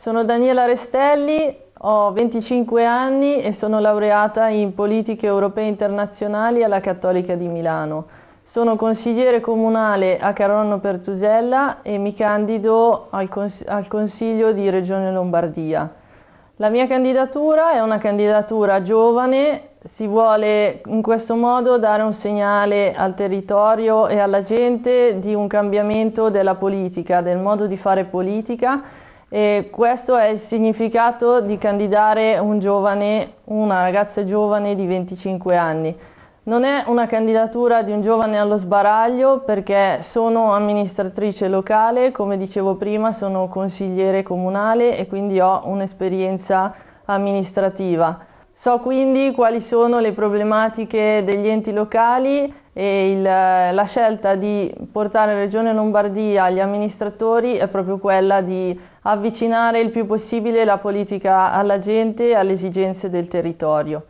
Sono Daniela Restelli, ho 25 anni e sono laureata in politiche europee internazionali alla Cattolica di Milano. Sono consigliere comunale a Caronno Pertusella e mi candido al, cons al Consiglio di Regione Lombardia. La mia candidatura è una candidatura giovane, si vuole in questo modo dare un segnale al territorio e alla gente di un cambiamento della politica, del modo di fare politica e questo è il significato di candidare un giovane, una ragazza giovane di 25 anni. Non è una candidatura di un giovane allo sbaraglio perché sono amministratrice locale, come dicevo prima sono consigliere comunale e quindi ho un'esperienza amministrativa. So quindi quali sono le problematiche degli enti locali e il, eh, la scelta di portare Regione Lombardia agli amministratori è proprio quella di avvicinare il più possibile la politica alla gente e alle esigenze del territorio.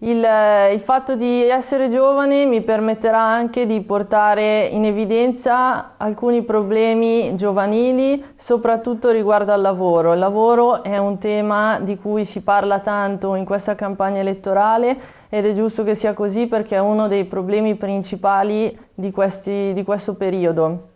Il, eh, il, fatto di essere giovane mi permetterà anche di portare in evidenza alcuni problemi giovanili, soprattutto riguardo al lavoro. Il lavoro è un tema di cui si parla tanto in questa campagna elettorale ed è giusto che sia così perché è uno dei problemi principali di, questi, di questo periodo.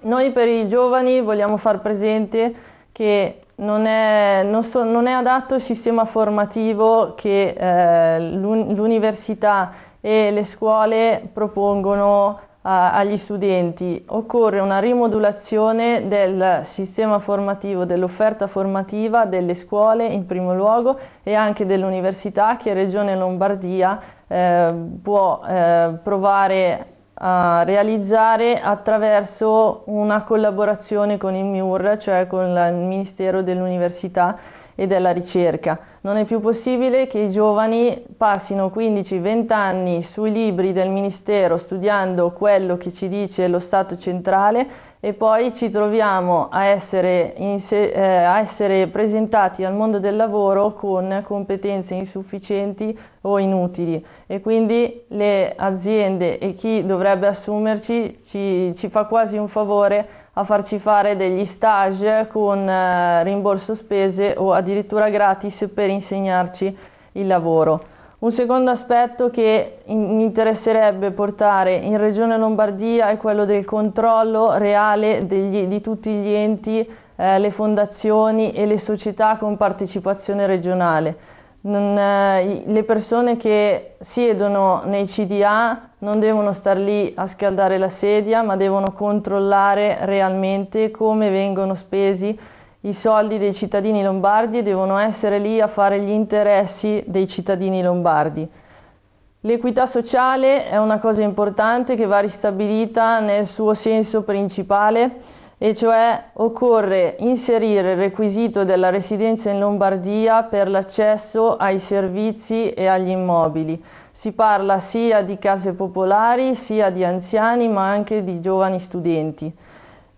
Noi per i giovani vogliamo far presente che non è, non, so, non è, adatto il sistema formativo che eh, l'università e le scuole propongono a, agli studenti. Occorre una rimodulazione del sistema formativo, dell'offerta formativa delle scuole in primo luogo e anche dell'università che Regione Lombardia eh, può eh, provare a realizzare attraverso una collaborazione con il MIUR, cioè con il Ministero dell'Università e della ricerca. Non è più possibile che i giovani passino 15-20 anni sui libri del Ministero studiando quello che ci dice lo Stato centrale e poi ci troviamo a essere, eh, a essere, presentati al mondo del lavoro con competenze insufficienti o inutili e quindi le aziende e chi dovrebbe assumerci ci, ci fa quasi un favore a farci fare degli stage con eh, rimborso spese o addirittura gratis per insegnarci il lavoro. Un secondo aspetto che mi interesserebbe portare in Regione Lombardia è quello del controllo reale degli, di tutti gli enti, eh, le fondazioni e le società con partecipazione regionale non, eh, le persone che siedono nei CDA non devono star lì a scaldare la sedia, ma devono controllare realmente come vengono spesi i soldi dei cittadini lombardi e devono essere lì a fare gli interessi dei cittadini lombardi. L'equità sociale è una cosa importante che va ristabilita nel suo senso principale e cioè occorre inserire il requisito della residenza in Lombardia per l'accesso ai servizi e agli immobili. Si parla sia di case popolari, sia di anziani, ma anche di giovani studenti.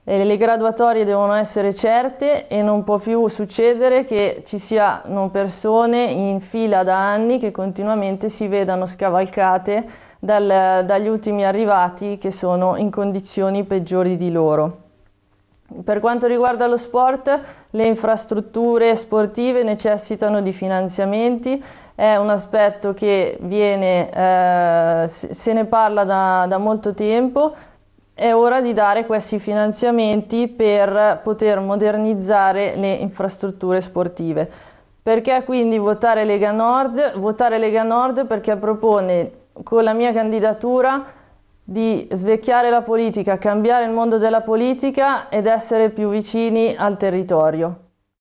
E le graduatorie devono essere certe e non può più succedere che ci siano persone in fila da anni che continuamente si vedano scavalcate dal, dagli ultimi arrivati che sono in condizioni peggiori di loro. Per quanto riguarda lo sport, le infrastrutture sportive necessitano di finanziamenti, è un aspetto che viene, eh, se ne parla da, da molto tempo, è ora di dare questi finanziamenti per poter modernizzare le infrastrutture sportive. Perché quindi votare Lega Nord? Votare Lega Nord perché propone con la mia candidatura di svecchiare la politica, cambiare il mondo della politica ed essere più vicini al territorio.